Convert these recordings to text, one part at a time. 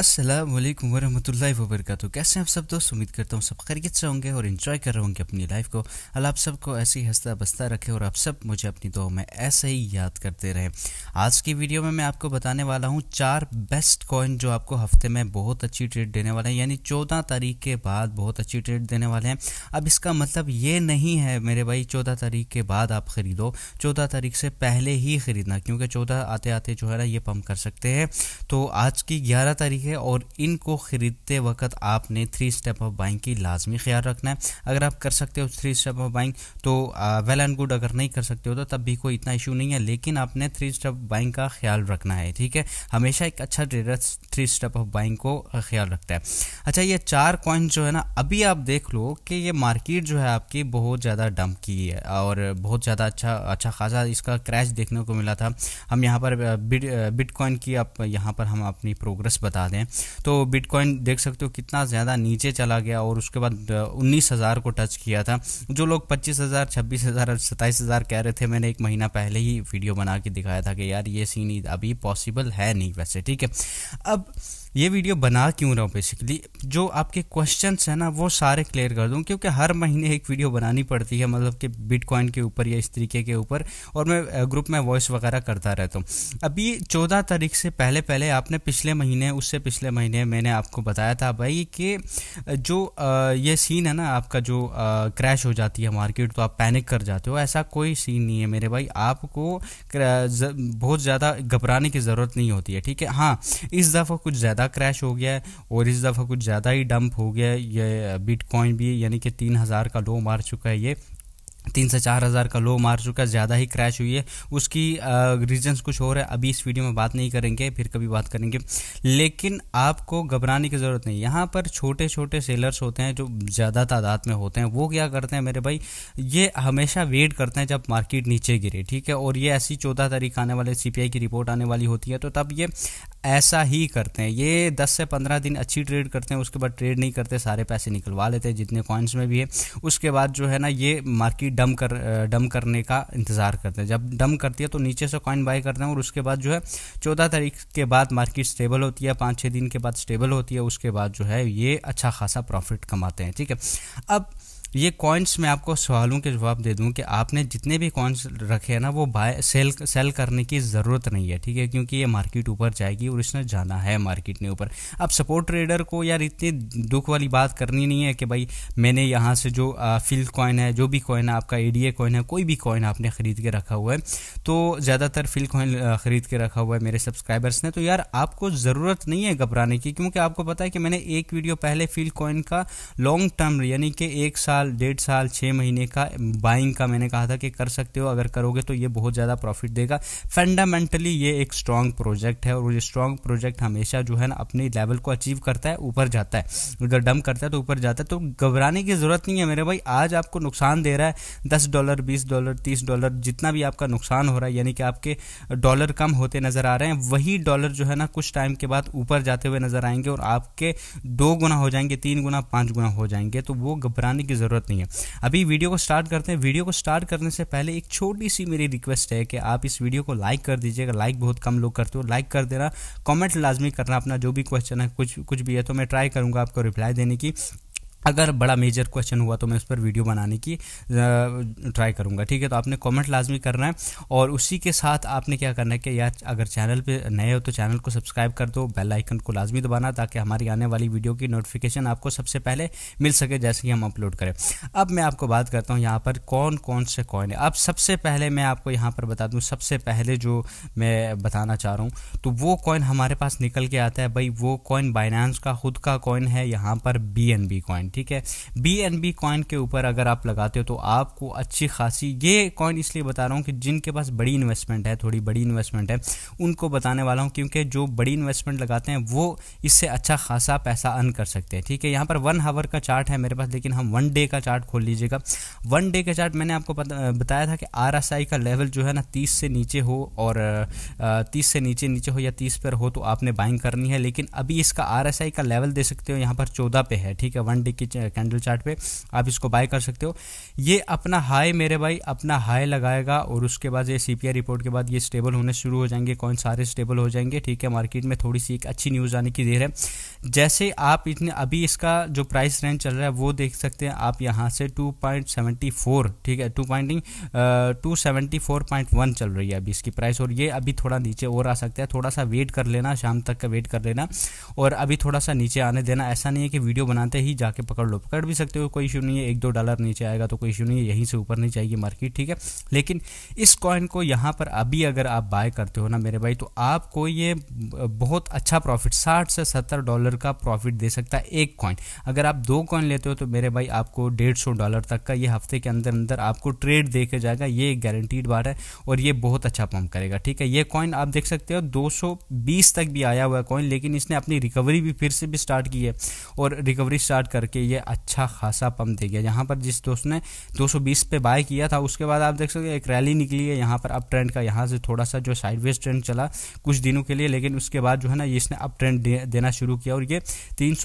असलम वरहमल वबरक कैसे हैं आप सब दोस्त उम्मीद करता हूँ सब खैरियत से होंगे और इन्जॉय कर रहे होंगे अपनी लाइफ को अल्लाह आप सबको ऐसे ही हंसता बस्ता रखे और आप सब मुझे अपनी दुआ में ऐसे ही याद करते रहें आज की वीडियो में मैं आपको बताने वाला हूँ चार बेस्ट कॉइन जो आपको हफ्ते में बहुत अच्छी ट्रेड देने वाले हैं यानी चौदह तारीख के बाद बहुत अच्छी ट्रेड देने वाले हैं अब इसका मतलब ये नहीं है मेरे भाई चौदह तारीख के बाद आप ख़रीदो चौदह तारीख से पहले ही ख़रीदना क्योंकि चौदह आते आते जो है ना ये पम्प कर सकते हैं तो आज की ग्यारह तारीख है और इनको ख़रीदते वक्त आपने थ्री स्टेप ऑफ बाइंग की लाजमी ख्याल रखना है अगर आप कर सकते हो थ्री स्टेप ऑफ बाइंग तो वेल एंड गुड अगर नहीं कर सकते हो तो तब भी कोई इतना इशू नहीं है लेकिन आपने थ्री स्टेप बाइंग का ख्याल रखना है ठीक है हमेशा एक अच्छा trader three step of buying को ख्याल रखता है अच्छा ये चार कॉइन जो है ना अभी आप देख लो कि ये मार्केट जो है आपकी बहुत ज़्यादा डंप की है और बहुत ज़्यादा अच्छा अच्छा खासा इसका क्रैश देखने को मिला था हम यहाँ पर बिट बिटकॉइन की आप यहाँ पर हम अपनी प्रोग्रेस बता दें तो बिटकॉइन देख सकते हो कितना ज़्यादा नीचे चला गया और उसके बाद उन्नीस हज़ार को टच किया था जो लोग पच्चीस हज़ार छब्बीस हज़ार और सत्ताईस हज़ार कह रहे थे मैंने एक महीना पहले ही वीडियो बना के दिखाया था कि यार ये सीन अभी पॉसिबल है नहीं वैसे ठीक है अब ये वीडियो बना क्यों रहा हूँ बेसिकली जो आपके क्वेश्चन हैं ना वो सारे क्लियर कर दूँ क्योंकि हर महीने एक वीडियो बनानी पड़ती है मतलब कि बिटकॉइन के ऊपर या इस तरीके के ऊपर और मैं ग्रुप में वॉइस वगैरह करता रहता हूँ अभी चौदह तारीख से पहले पहले आपने पिछले महीने उससे पिछले महीने मैंने आपको बताया था भाई कि जो ये सीन है ना आपका जो क्रैश हो जाती है मार्केट तो आप पैनिक कर जाते हो ऐसा कोई सीन नहीं है मेरे भाई आपको बहुत ज़्यादा घबराने की ज़रूरत नहीं होती है ठीक है हाँ इस दफ़ा कुछ ज़्यादा ज़्यादा क्रैश हो गया है और इस दफ़ा कुछ ज़्यादा ही डंप हो गया है ये बिटकॉइन भी यानी कि तीन हज़ार का लो मार चुका है ये तीन से चार हज़ार का लो मार चुका है ज़्यादा ही क्रैश हुई है उसकी रीजंस कुछ और है अभी इस वीडियो में बात नहीं करेंगे फिर कभी बात करेंगे लेकिन आपको घबराने की ज़रूरत नहीं यहाँ पर छोटे छोटे सेलर्स होते हैं जो ज़्यादा तादाद में होते हैं वो क्या करते हैं मेरे भाई ये हमेशा वेट करते हैं जब मार्केट नीचे गिरे ठीक है और ये ऐसी चौदह तारीख आने वाले सी की रिपोर्ट आने वाली होती है तो तब ये ऐसा ही करते हैं ये दस से पंद्रह दिन अच्छी ट्रेड करते हैं उसके बाद ट्रेड नहीं करते सारे पैसे निकलवा लेते हैं जितने कॉइन्स में भी है उसके बाद जो है ना ये मार्केट डम कर डम करने का इंतज़ार करते हैं जब डम करती है तो नीचे से कॉइन बाई करते हैं और उसके बाद जो है चौदह तारीख के बाद मार्केट स्टेबल होती है पाँच छः दिन के बाद स्टेबल होती है उसके बाद जो है ये अच्छा खासा प्रॉफिट कमाते हैं ठीक है अब ये कॉइन्स मैं आपको सवालों के जवाब दे दूं कि आपने जितने भी कॉइन्स रखे हैं ना वो बाय सेल सेल करने की ज़रूरत नहीं है ठीक है क्योंकि ये मार्केट ऊपर जाएगी और इसने जाना है मार्केट ने ऊपर अब सपोर्ट ट्रेडर को यार इतनी दुख वाली बात करनी नहीं है कि भाई मैंने यहाँ से जो फिल्ड कॉइन है जो भी कॉइन है आपका ए कॉइन है कोई भी कॉइन आपने ख़रीद के रखा हुआ है तो ज़्यादातर फिल्ड कॉइन ख़रीद के रखा हुआ है मेरे सब्सक्राइबर्स ने तो यार आपको ज़रूरत नहीं है घबराने की क्योंकि आपको पता है कि मैंने एक वीडियो पहले फील्ड कॉइन का लॉन्ग टर्म यानी कि एक साल साल डेढ़ साल छः महीने का बाइंग का मैंने कहा था कि कर सकते हो अगर करोगे तो ये बहुत ज़्यादा प्रॉफिट देगा फंडामेंटली ये एक स्ट्रॉन्ग प्रोजेक्ट है और ये स्ट्रॉन्ग प्रोजेक्ट हमेशा जो है ना अपने लेवल को अचीव करता है ऊपर जाता है अगर डम करता है तो ऊपर जाता है तो घबराने की ज़रूरत नहीं है मेरे भाई आज आपको नुकसान दे रहा है दस डॉलर बीस डॉलर तीस डॉलर जितना भी आपका नुकसान हो रहा है यानी कि आपके डॉलर कम होते नज़र आ रहे हैं वही डॉलर जो है ना कुछ टाइम के बाद ऊपर जाते हुए नज़र आएंगे और आपके दो गुना हो जाएंगे तीन गुना पाँच गुना हो जाएंगे तो वो घबराने की ज़रूरत ज़रूरत नहीं है अभी वीडियो को स्टार्ट करते हैं वीडियो को स्टार्ट करने से पहले एक छोटी सी मेरी रिक्वेस्ट है कि आप इस वीडियो को लाइक कर दीजिएगा लाइक बहुत कम लोग करते हो लाइक कर देना कॉमेंट लाजमी करना अपना जो भी क्वेश्चन है कुछ कुछ भी है तो मैं ट्राई करूँगा आपको रिप्लाई देने की अगर बड़ा मेजर क्वेश्चन हुआ तो मैं उस पर वीडियो बनाने की ट्राई करूँगा ठीक है तो आपने कमेंट लाजमी करना है और उसी के साथ आपने क्या करना है कि यार अगर चैनल पे नए हो तो चैनल को सब्सक्राइब कर दो बेल आइकन को लाजमी दबाना ताकि हमारी आने वाली वीडियो की नोटिफिकेशन आपको सबसे पहले मिल सके जैसे कि हम अपलोड करें अब मैं आपको बात करता हूँ यहाँ पर कौन कौन से कॉइन है अब सबसे पहले मैं आपको यहाँ पर बता दूँ सबसे पहले जो मैं बताना चाह रहा हूँ तो वो कॉइन हमारे पास निकल के आता है भाई वो कॉइन बाइनांस का खुद का कॉइन है यहाँ पर बी एन बी कॉइन ठीक है बी एन बी कॉइन के ऊपर अगर आप लगाते हो तो आपको अच्छी खासी ये कॉइन इसलिए बता रहा हूँ कि जिनके पास बड़ी इन्वेस्टमेंट है थोड़ी बड़ी इन्वेस्टमेंट है उनको बताने वाला हूँ क्योंकि जो बड़ी इन्वेस्टमेंट लगाते हैं वो इससे अच्छा खासा पैसा अर्न कर सकते हैं ठीक है यहाँ पर वन हावर का चार्ट है मेरे पास लेकिन हम वन डे का चार्ट खोल लीजिएगा वन डे का चार्ट मैंने आपको बताया था कि आर का लेवल जो है ना तीस से नीचे हो और तीस से नीचे नीचे हो या तीस पर हो तो आपने बाइंग करनी है लेकिन अभी इसका आर का लेवल दे सकते हो यहाँ पर चौदह पे है ठीक है वन डे की कैंडल चार्ट पे आप इसको बाय कर सकते हो ये अपना हाई मेरे भाई अपना हाई लगाएगा और उसके बाद ये सी रिपोर्ट के बाद ये स्टेबल होने शुरू हो जाएंगे कौन सारे स्टेबल हो जाएंगे ठीक है मार्केट में थोड़ी सी एक अच्छी न्यूज़ आने की देर है जैसे आप इतने अभी इसका जो प्राइस रेंज चल रहा है वो देख सकते हैं आप यहाँ से टू ठीक है टू पॉइंट वन चल रही है अभी इसकी प्राइस और ये अभी थोड़ा नीचे और आ सकता है थोड़ा सा वेट कर लेना शाम तक का वेट कर लेना और अभी थोड़ा सा नीचे आने देना ऐसा नहीं है कि वीडियो बनाते ही जाके पकड़ लो पकड़ भी सकते हो कोई इशू नहीं है एक दो डॉलर नीचे आएगा तो कोई इशू नहीं है यहीं से ऊपर नहीं चाहिए मार्केट ठीक है लेकिन इस कॉइन को यहाँ पर अभी अगर आप बाय करते हो ना मेरे भाई तो आपको ये बहुत अच्छा प्रॉफिट साठ से सत्तर डॉलर का प्रॉफिट दे सकता है एक कॉइन अगर आप दो कॉइन लेते हो तो मेरे भाई आपको डेढ़ सौ डॉलर तक का ये हफ्ते के अंदर अंदर आपको ट्रेड दे जाएगा ये गारंटीड बार है और ये बहुत अच्छा पम्प करेगा ठीक है ये कॉइन आप देख सकते हो दो तक भी आया हुआ है कॉइन लेकिन इसने अपनी रिकवरी भी फिर से भी स्टार्ट की है और रिकवरी स्टार्ट करके ये अच्छा खासा पंप दे गया यहाँ पर जिस दोस्त ने 220 पे बाय किया था उसके बाद आप देख सकते हैं एक रैली निकली है यहाँ पर अप ट्रेंड का यहाँ से थोड़ा सा जो साइडवेज ट्रेंड चला कुछ दिनों के लिए लेकिन उसके बाद जो है ना इसने अप ट्रेंड देना शुरू किया और ये तीन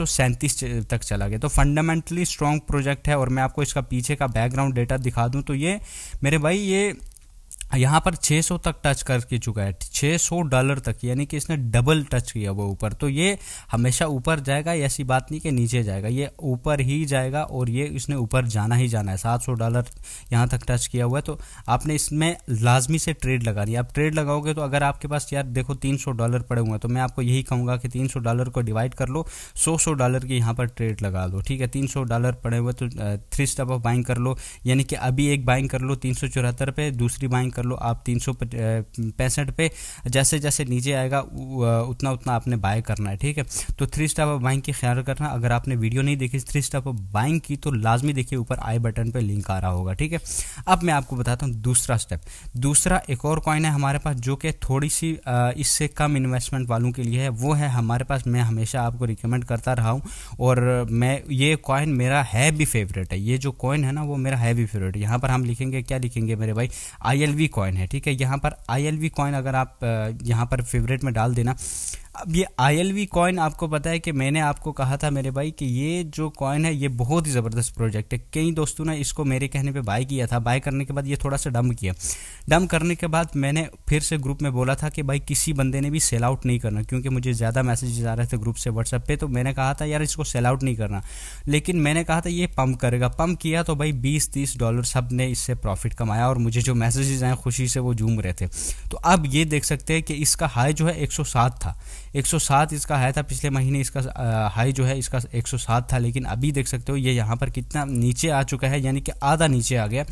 तक चला गया तो फंडामेंटली स्ट्रॉन्ग प्रोजेक्ट है और मैं आपको इसका पीछे का बैकग्राउंड डेटा दिखा दूँ तो ये मेरे भाई ये यहाँ पर 600 तक टच के चुका है 600 डॉलर तक यानी कि इसने डबल टच किया वो ऊपर तो ये हमेशा ऊपर जाएगा ऐसी बात नहीं कि नीचे जाएगा ये ऊपर ही जाएगा और ये इसने ऊपर जाना ही जाना है 700 डॉलर यहाँ तक टच किया हुआ है तो आपने इसमें लाजमी से ट्रेड लगा दिया आप ट्रेड लगाओगे तो अगर आपके पास यार देखो तीन डॉलर पड़े हुए हैं तो मैं आपको यही कहूँगा कि तीन डॉलर को डिवाइड कर लो सौ सौ डॉलर की यहाँ पर ट्रेड लगा दो ठीक है तीन डॉलर पड़े हुए तो थ्री स्टेप ऑफ बाइंग कर लो यानी कि अभी एक बाइंग कर लो तीन सौ दूसरी बाइंग कर लो आप तीन सौ पैंसठ पे जैसे जैसे नीचे आएगा उतना उतना आपने बाय करना है ठीक है तो थ्री स्टॉप ऑफ बाइंग की ख्याल करना अगर आपने वीडियो नहीं देखी थ्री स्टॉप ऑफ बाइंग की तो लाजमी देखिए ऊपर आई बटन पर लिंक आ रहा होगा ठीक है अब मैं आपको बताता हूँ दूसरा स्टेप दूसरा एक और कॉइन है हमारे पास जो कि थोड़ी सी इससे कम इन्वेस्टमेंट वालों के लिए है वो है हमारे पास मैं हमेशा आपको रिकमेंड करता रहा हूँ और मैं ये कॉइन मेरा है भी फेवरेट है ये जो कॉइन है ना वो मेरा है भी फेवरेट यहाँ पर हम लिखेंगे क्या लिखेंगे मेरे भाई आई कॉइन है ठीक है यहाँ पर आई एल कॉइन अगर आप यहाँ पर फेवरेट में डाल देना अब ये आई एल वी कॉइन आपको पता है कि मैंने आपको कहा था मेरे भाई कि ये जो कॉइन है ये बहुत ही ज़बरदस्त प्रोजेक्ट है कई दोस्तों ने इसको मेरे कहने पे बाय किया था बाय करने के बाद ये थोड़ा सा डम किया डम करने के बाद मैंने फिर से ग्रुप में बोला था कि भाई किसी बंदे ने भी सेल आउट नहीं करना क्योंकि मुझे ज़्यादा मैसेजेस आ रहे थे ग्रुप से व्हाट्सएप पर तो मैंने कहा था यार इसको सेल आउट नहीं करना लेकिन मैंने कहा था ये पम्प करेगा पम्प किया तो भाई बीस तीस डॉलर सब ने इससे प्रॉफिट कमाया और मुझे जो मैसेजेज आए खुशी से वो झूम रहे थे तो अब ये देख सकते हैं कि इसका हाई जो है एक था 107 इसका हाई था पिछले महीने इसका हाई जो है इसका 107 था लेकिन अभी देख सकते हो ये यहाँ पर कितना नीचे आ चुका है यानी कि आधा नीचे आ गया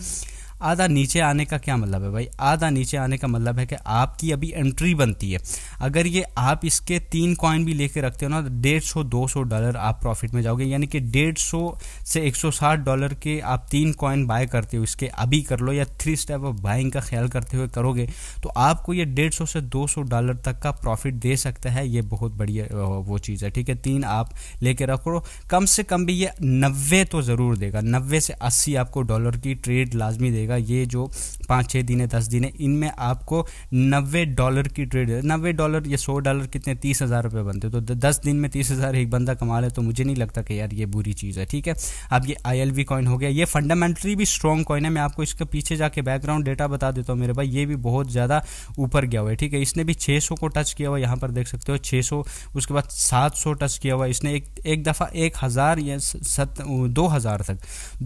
आधा नीचे आने का क्या मतलब है भाई आधा नीचे आने का मतलब है कि आपकी अभी एंट्री बनती है अगर ये आप इसके तीन कॉइन भी लेके रखते हो ना डेढ़ सौ दो सौ डॉलर आप प्रॉफिट में जाओगे यानी कि डेढ़ सौ से एक सौ साठ डॉलर के आप तीन कॉइन बाय करते हो इसके अभी कर लो या थ्री स्टेप ऑफ बाइंग का ख्याल करते हुए करोगे तो आपको ये डेढ़ सौ से दो सौ डॉलर तक का प्रॉफिट दे सकता है ये बहुत बढ़िया वो चीज़ है ठीक है तीन आप लेके रखो कम से कम भी ये नब्बे तो ज़रूर देगा नब्बे से अस्सी आपको डॉलर की ट्रेड लाजमी देगा रहेगा ये जो पाँच छः दिन है दस दिन है इनमें आपको नब्बे डॉलर की ट्रेड नब्बे डॉलर या सौ डॉलर कितने तीस हज़ार रुपये बनते तो दस दिन में तीस हज़ार एक बंदा कमा ले तो मुझे नहीं लगता कि यार ये बुरी चीज़ है ठीक है अब ये आई कॉइन हो गया ये फंडामेंटली भी स्ट्रॉन्ग कॉइन है मैं आपको इसके पीछे जाके बैकग्राउंड डेटा बता देता हूँ मेरे भाई ये भी बहुत ज़्यादा ऊपर गया हुआ है ठीक है इसने भी 600 को टच किया हुआ यहाँ पर देख सकते हो 600 उसके बाद 700 टच किया हुआ इसने एक एक दफ़ा एक हज़ार या सत दो हज़ार तक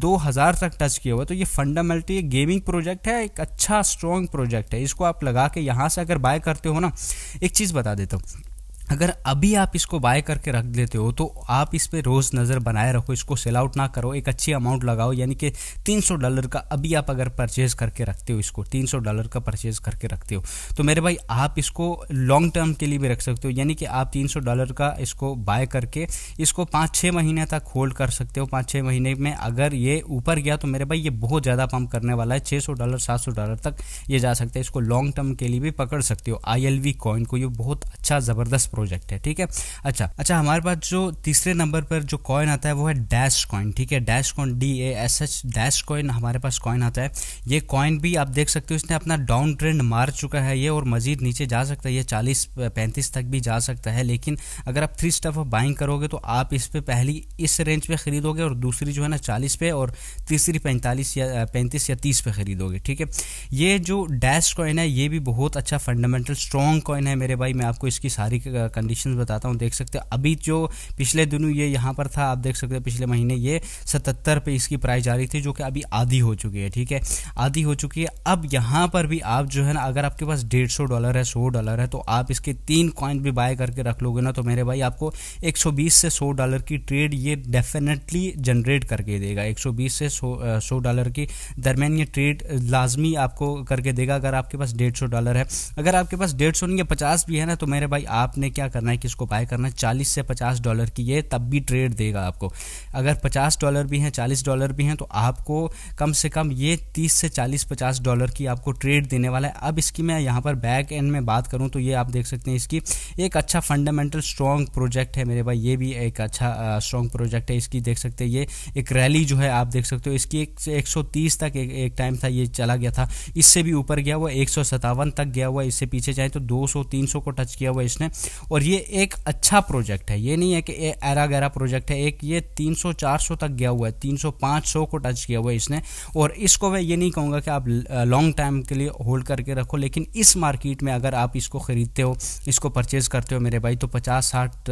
दो हज़ार तक टच किया हुआ तो ये फंडामेंटली गेमिंग प्रोजेक्ट है एक अच्छा स्ट्रॉन्ग प्रोजेक्ट है इसको आप लगा के यहाँ से अगर बाय करते हो ना एक चीज़ बता देता हूँ अगर अभी आप इसको बाय करके रख देते हो तो आप इस पर रोज़ नज़र बनाए रखो इसको सेल आउट ना करो एक अच्छी अमाउंट लगाओ यानी कि 300 डॉलर का अभी आप अगर परचेज़ करके रखते हो इसको 300 डॉलर का परचेज़ करके रखते हो तो मेरे भाई आप इसको लॉन्ग टर्म के लिए भी रख सकते हो यानी कि आप 300 डॉलर का इसको बाय करके इसको पाँच छः महीने तक होल्ड कर सकते हो पाँच छः महीने में अगर ये ऊपर गया तो मेरे भाई ये बहुत ज़्यादा पम्प करने वाला है छः डॉलर सात डॉलर तक ये जा सकता है इसको लॉन्ग टर्म के लिए भी पकड़ सकते हो आई एल कॉइन को ये बहुत अच्छा ज़बरदस्त प्रोजेक्ट है ठीक है अच्छा अच्छा हमारे पास जो तीसरे नंबर पर जो कॉइन आता है वो है डैश कॉइन ठीक है dash coin D A S H dash coin हमारे पास कॉइन आता है ये कॉइन भी आप देख सकते हो इसने अपना डाउन ट्रेंड मार चुका है ये और मजीद नीचे जा सकता है ये चालीस पैंतीस तक भी जा सकता है लेकिन अगर आप थ्री स्टफ बाइंग करोगे तो आप इस पर पहली इस रेंज पर खरीदोगे और दूसरी जो है ना चालीस पे और तीसरी पैंतालीस या पैंतीस या तीस पे खरीदोगे ठीक है ये जो डैश कॉइन है ये भी बहुत अच्छा फंडामेंटल स्ट्रॉन्ग कॉइन है मेरे भाई मैं आपको इसकी सारी कंडीशन बताता हूँ देख सकते हो अभी जो पिछले दिनों ये यहाँ पर था आप देख सकते हो पिछले महीने ये सतहत्तर पे इसकी प्राइस जा रही थी जो कि अभी आधी हो चुकी है ठीक है आधी हो चुकी है अब यहाँ पर भी आप जो है ना अगर आपके पास डेढ़ सौ डॉलर है सौ डॉलर है तो आप इसके तीन कॉइन भी बाय करके रख लोगे ना तो मेरे भाई आपको एक से सौ डॉलर की ट्रेड ये डेफिनेटली जनरेट करके देगा एक से सौ डॉलर की दरमियान ये ट्रेड लाजमी आपको करके देगा अगर आपके पास डेढ़ सौ डॉलर है अगर आपके पास डेढ़ सौ नहीं है पचास भी है ना तो मेरे भाई आपने क्या करना है किसको बाय करना है चालीस से पचास डॉलर की ये तब भी ट्रेड देगा आपको अगर पचास डॉलर भी हैं चालीस डॉलर भी हैं तो आपको कम से कम ये तीस से चालीस पचास डॉलर की आपको ट्रेड देने वाला है अब इसकी मैं यहाँ पर बैक एंड में बात करूँ तो ये आप देख सकते हैं इसकी एक अच्छा फंडामेंटल स्ट्रॉन्ग प्रोजेक्ट है मेरे भाई ये भी एक अच्छा स्ट्रॉन्ग प्रोजेक्ट है इसकी देख सकते हैं ये एक रैली जो है आप देख सकते हो इसकी एक, एक तक एक, एक टाइम था ये चला गया था इससे भी ऊपर गया हुआ एक तक गया हुआ इससे पीछे जाए तो 200 300 को टच किया हुआ इसने और ये एक अच्छा प्रोजेक्ट है ये नहीं है कि ये एरा गहरा प्रोजेक्ट है एक ये 300 400 तक गया हुआ है 300 500 को टच किया हुआ है इसने और इसको मैं ये नहीं कहूँगा कि आप लॉन्ग टाइम के लिए होल्ड करके रखो लेकिन इस मार्केट में अगर आप इसको ख़रीदते हो इसको परचेज करते हो मेरे भाई तो पचास साठ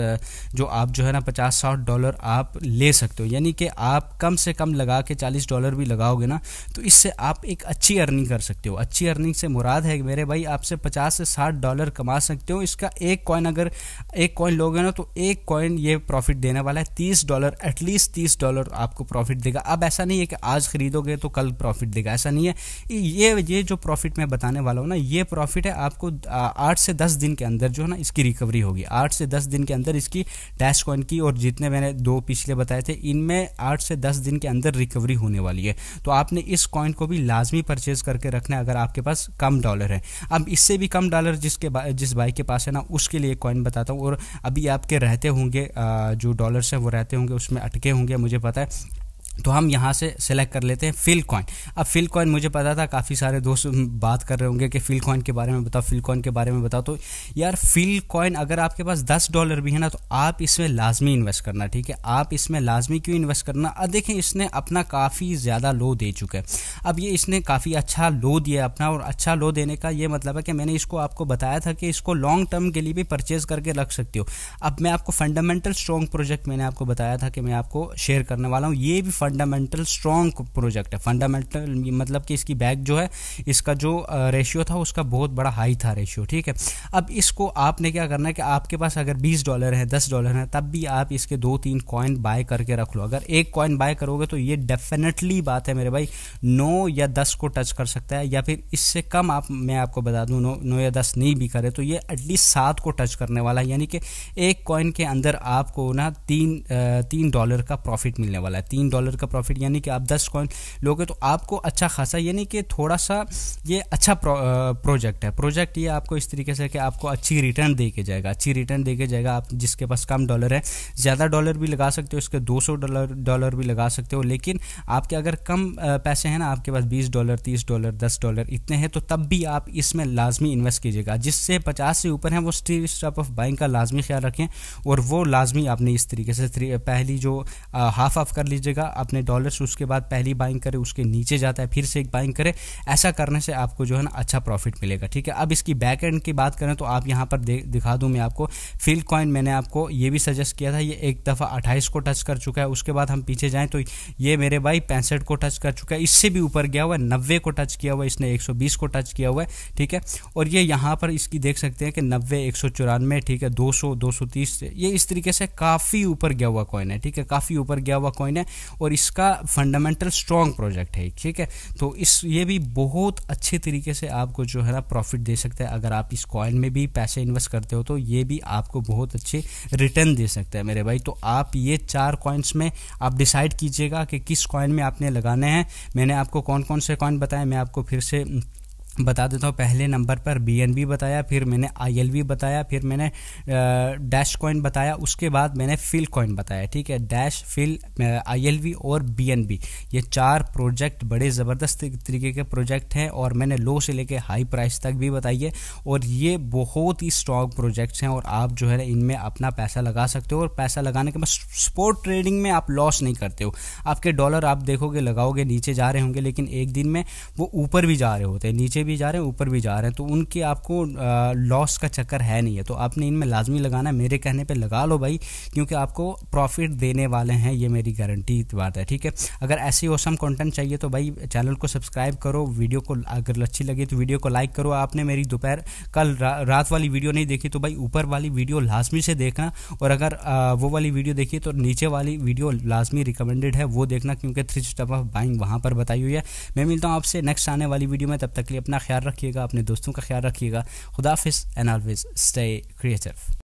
जो आप जो है ना पचास साठ डॉलर आप ले सकते हो यानी कि आप कम से कम लगा के चालीस डॉलर भी लगाओगे ना तो इससे आप एक अच्छी अर्निंग कर सकते हो अच्छी अर्निंग से मुराद है मेरे भाई आपसे पचास से साठ डॉलर कमा सकते हो इसका एक कॉइन अगर अगर एक कॉइन लोगे ना तो एक कॉइन ये प्रॉफिट देने वाला है तीस डॉलर एटलीस्ट तीस डॉलर आपको प्रॉफिट देगा अब ऐसा नहीं है कि आज खरीदोगे तो कल प्रॉफिट देगा ऐसा नहीं है ये ये जो प्रॉफिट मैं बताने वाला हूँ ना ये प्रॉफिट है आपको आठ से दस दिन के अंदर जो है ना इसकी रिकवरी होगी आठ से दस दिन के अंदर इसकी डैश कॉइन की और जितने मैंने दो पिछले बताए थे इनमें आठ से दस दिन के अंदर रिकवरी होने वाली है तो आपने इस कॉइन को भी लाजमी परचेज करके रखना है अगर आपके पास कम डॉलर है अब इससे भी कम डॉलर जिसके जिस बाइक के पास है ना उसके लिए एक कॉइन बताता हूँ और अभी आपके रहते होंगे जो डॉलर्स हैं वो रहते होंगे उसमें अटके होंगे मुझे पता है तो हम यहाँ से सेलेक्ट कर लेते हैं फिल कॉइन अब फिल कॉइन मुझे पता था काफ़ी सारे दोस्त बात कर रहे होंगे कि फिल कॉइन के बारे में बताओ फिल कॉइन के बारे में बताओ तो यार फिल कॉइन अगर आपके पास दस डॉलर भी है ना तो आप इसमें लाजमी इन्वेस्ट करना ठीक है आप इसमें लाजमी क्यों इन्वेस्ट करना अब देखें इसने अपना काफ़ी ज़्यादा लो दे चुका है अब ये इसने काफ़ी अच्छा लो दिया अपना और अच्छा लो देने का ये मतलब है कि मैंने इसको आपको बताया था कि इसको लॉन्ग टर्म के लिए भी परचेज करके रख सकते हो अब मैं आपको फंडामेंटल स्ट्रॉन्ग प्रोजेक्ट मैंने आपको बताया था कि मैं आपको शेयर करने वाला हूँ ये भी फंडामेंटल स्ट्रॉन्ग प्रोजेक्ट है फंडामेंटल मतलब कि इसकी बैक जो है इसका जो रेशियो था उसका बहुत बड़ा हाई था रेशियो ठीक है अब इसको आपने क्या करना है कि आपके पास अगर बीस डॉलर है दस डॉलर है तब भी आप इसके दो तीन कॉइन बाय करके रख लो अगर एक कॉइन बाय करोगे तो ये डेफिनेटली बात है मेरे भाई नौ या दस को टच कर सकता है या फिर इससे कम आप मैं आपको बता दूँ नौ नौ या दस नहीं भी करे तो ये एटलीस्ट सात को टच करने वाला है यानी कि एक कॉइन के अंदर आपको ना तीन तीन डॉलर का प्रॉफिट मिलने वाला है तीन डॉलर का प्रॉफिट यानी कि आप दस कॉइन लोगे तो आपको अच्छा खासा यानी कि थोड़ा सा ये अच्छा प्रोजेक्ट है प्रोजेक्ट ये आपको इस तरीके से कि आपको अच्छी रिटर्न दे के जाएगा अच्छी रिटर्न दे के जाएगा आप जिसके पास कम डॉलर है ज़्यादा डॉलर भी लगा सकते हो इसके 200 डॉलर डॉलर भी लगा सकते हो लेकिन आपके अगर कम पैसे हैं ना आपके पास बीस डॉलर तीस डॉलर दस डॉलर इतने हैं तो तब भी आप इसमें लाजमी इन्वेस्ट कीजिएगा जिससे पचास से ऊपर हैं वो स्टील स्टॉप ऑफ बाइंग का लाजमी ख्याल रखें और वो लाजमी आपने इस तरीके से पहली जो हाफ ऑफ कर लीजिएगा अपने डॉलर्स उसके बाद पहली बाइंग करे उसके नीचे जाता है फिर से एक बाइंग करे ऐसा करने से आपको जो है ना अच्छा प्रॉफिट मिलेगा ठीक है अब इसकी बैक एंड की बात करें तो आप यहाँ पर दिखा दूँ मैं आपको फील्ड कॉइन मैंने आपको ये भी सजेस्ट किया था ये एक दफ़ा अट्ठाईस को टच कर चुका है उसके बाद हम पीछे जाएँ तो ये मेरे भाई पैंसठ को टच कर चुका है इससे भी ऊपर गया हुआ है नब्बे को टच किया हुआ है इसने एक को टच किया हुआ है ठीक है और ये यहाँ पर इसकी देख सकते हैं कि नब्बे एक सौ चौरानवे ठीक है 200 230 ये इस तरीके से काफ़ी ऊपर गया हुआ कॉइन है ठीक है काफ़ी ऊपर गया हुआ कॉइन है और और इसका फंडामेंटल स्ट्रॉन्ग प्रोजेक्ट है ठीक है तो इस ये भी बहुत अच्छे तरीके से आपको जो है ना प्रॉफिट दे सकता है अगर आप इस कॉइन में भी पैसे इन्वेस्ट करते हो तो ये भी आपको बहुत अच्छे रिटर्न दे सकता है मेरे भाई तो आप ये चार कॉइन्स में आप डिसाइड कीजिएगा कि किस कॉइन में आपने लगाने हैं मैंने आपको कौन कौन से कॉइन बताए मैं आपको फिर से बता देता हूँ पहले नंबर पर बी बताया फिर मैंने आई बताया फिर मैंने डैश कॉइन बताया उसके बाद मैंने फिल कॉइन बताया ठीक है डैश फिल आई और बी ये चार प्रोजेक्ट बड़े ज़बरदस्त तरीके के प्रोजेक्ट हैं और मैंने लो से लेके हाई प्राइस तक भी बताई है और ये बहुत ही स्ट्रॉन्ग प्रोजेक्ट्स हैं और आप जो है इनमें अपना पैसा लगा सकते हो और पैसा लगाने के बाद स्पोर्ट ट्रेडिंग में आप लॉस नहीं करते हो आपके डॉलर आप देखोगे लगाओगे नीचे जा रहे होंगे लेकिन एक दिन में वो ऊपर भी जा रहे होते हैं नीचे भी जा रहे हैं ऊपर भी जा रहे हैं तो उनके आपको लॉस का चक्कर है नहीं है तो आपने इनमें लाजमी लगाना है मेरे कहने पर लगा लो भाई क्योंकि आपको प्रॉफिट देने वाले हैं ये मेरी गारंटी बात है ठीक है अगर ऐसे ओसम कॉन्टेंट चाहिए तो भाई चैनल को सब्सक्राइब करो वीडियो को अगर अच्छी लगी तो वीडियो को लाइक करो आपने मेरी दोपहर कल रा, रात वाली वीडियो नहीं देखी तो भाई ऊपर वाली वीडियो लाजमी से देखना और अगर वो वाली वीडियो देखिए तो नीचे वाली वीडियो लाजमी रिकमेंडेड है वो देखना क्योंकि थ्री स्टेप ऑफ बाइंग वहाँ पर बताई हुई है मैं मिलता हूँ आपसे नेक्स्ट आने वाली वीडियो में तब तक लिए अपना अपना ख्याल रखिएगा अपने दोस्तों का ख्याल रखिएगा खुदाफिस एंड ऑलवेज स्टे क्रिएटिव